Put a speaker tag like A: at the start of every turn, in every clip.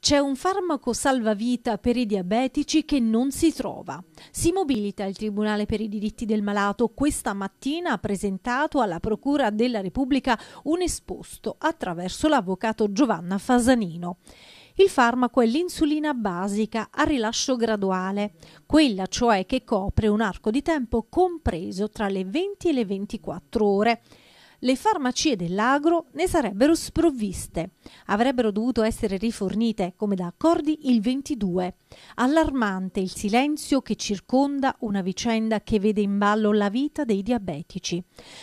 A: C'è un farmaco salvavita per i diabetici che non si trova. Si mobilita il Tribunale per i diritti del malato. Questa mattina ha presentato alla Procura della Repubblica un esposto attraverso l'avvocato Giovanna Fasanino. Il farmaco è l'insulina basica a rilascio graduale, quella cioè che copre un arco di tempo compreso tra le 20 e le 24 ore le farmacie dell'agro ne sarebbero sprovviste. Avrebbero dovuto essere rifornite, come da accordi, il 22. Allarmante il silenzio che circonda una vicenda che vede in ballo la vita dei diabetici.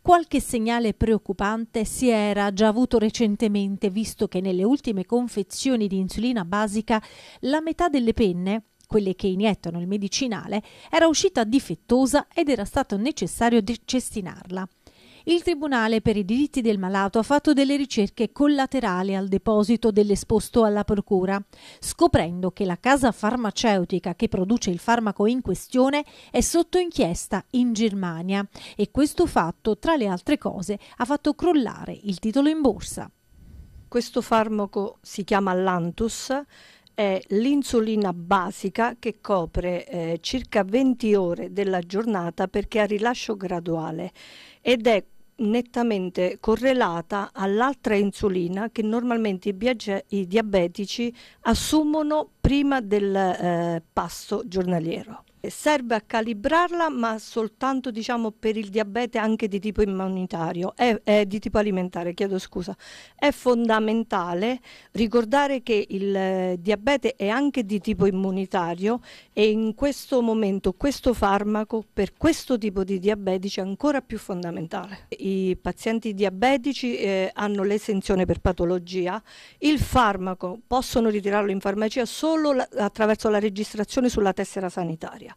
A: Qualche segnale preoccupante si era già avuto recentemente, visto che nelle ultime confezioni di insulina basica la metà delle penne quelle che iniettano il medicinale, era uscita difettosa ed era stato necessario decestinarla. Il Tribunale per i diritti del malato ha fatto delle ricerche collaterali al deposito dell'esposto alla Procura, scoprendo che la casa farmaceutica che produce il farmaco in questione è sotto inchiesta in Germania e questo fatto, tra le altre cose, ha fatto crollare il titolo in borsa. Questo farmaco
B: si chiama Lantus, è l'insulina basica che copre eh, circa 20 ore della giornata perché ha rilascio graduale ed è nettamente correlata all'altra insulina che normalmente i, diabetici assumono prima del eh, pasto giornaliero serve a calibrarla ma soltanto diciamo, per il diabete anche di tipo immunitario, è, è di tipo alimentare, chiedo scusa. È fondamentale ricordare che il eh, diabete è anche di tipo immunitario e in questo momento questo farmaco per questo tipo di diabetici è ancora più fondamentale. I pazienti diabetici eh, hanno l'esenzione per patologia, il farmaco possono ritirarlo in farmacia solo la, attraverso la registrazione sulla tessera sanitaria.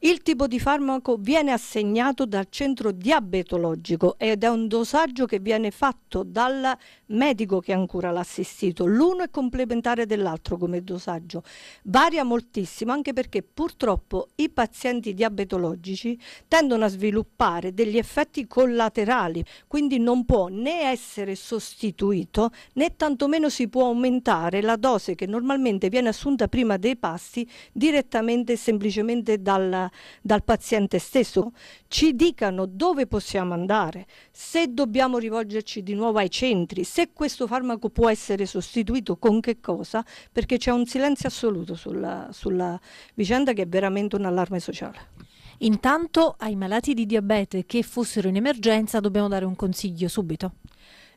B: Il tipo di farmaco viene assegnato dal centro diabetologico ed è un dosaggio che viene fatto dal medico che ancora l'ha assistito. L'uno è complementare dell'altro come dosaggio. Varia moltissimo anche perché purtroppo i pazienti diabetologici tendono a sviluppare degli effetti collaterali, quindi non può né essere sostituito né tantomeno si può aumentare la dose che normalmente viene assunta prima dei pasti direttamente e semplicemente dalla dal, paziente stesso, ci dicano dove possiamo andare, se dobbiamo rivolgerci di nuovo ai centri, se questo farmaco può essere sostituito, con che cosa, perché c'è un silenzio assoluto sulla, sulla vicenda che è veramente un allarme sociale. Intanto ai malati di diabete che fossero in emergenza dobbiamo dare un consiglio subito.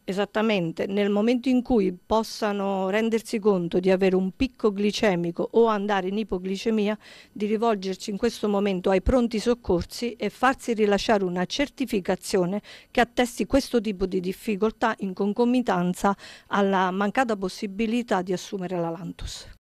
B: Esattamente, nel momento in cui possano rendersi conto di avere un picco glicemico o andare in ipoglicemia, di rivolgersi in questo momento ai pronti soccorsi e farsi rilasciare una certificazione che attesti questo tipo di difficoltà in concomitanza alla mancata possibilità di assumere la Lantus.